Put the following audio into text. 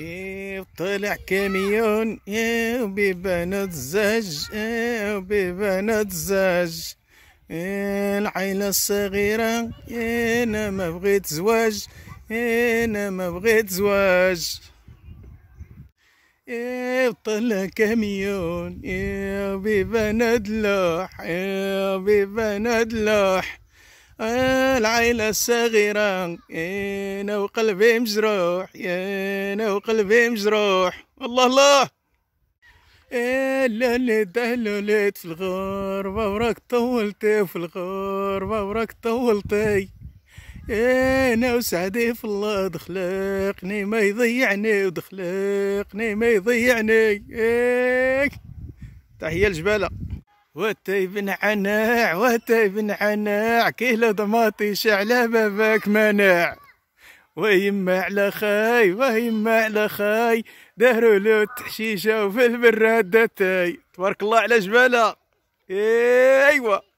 ايه طلع كاميون ايه ببنات زج ايه ببنات زج ايه العيلة الصغيرة ايه انا ما بغيت زواج ايه انا ما بغيت زواج ايه طلع كاميون ايه ببنات لوح ايه ببنات لوح العائلة الصغيرة أنا وقلبي مجروح أنا وقلبي مجروح والله الله اللولد اللولد في الغربة وراك طولتي في الغربة وراك طولتي انا وسعدي في الله دخلقني ما يضيعني ودخلقني ما يضيعني تحية الجبالة وتي بن عناع وتي بن عناع كيلو طماطيش على بابك مناع ويما على خاي ويما على خاي دهروا له التحشيشه وفي البراد تاي تبارك الله على جباله إيه، ايوا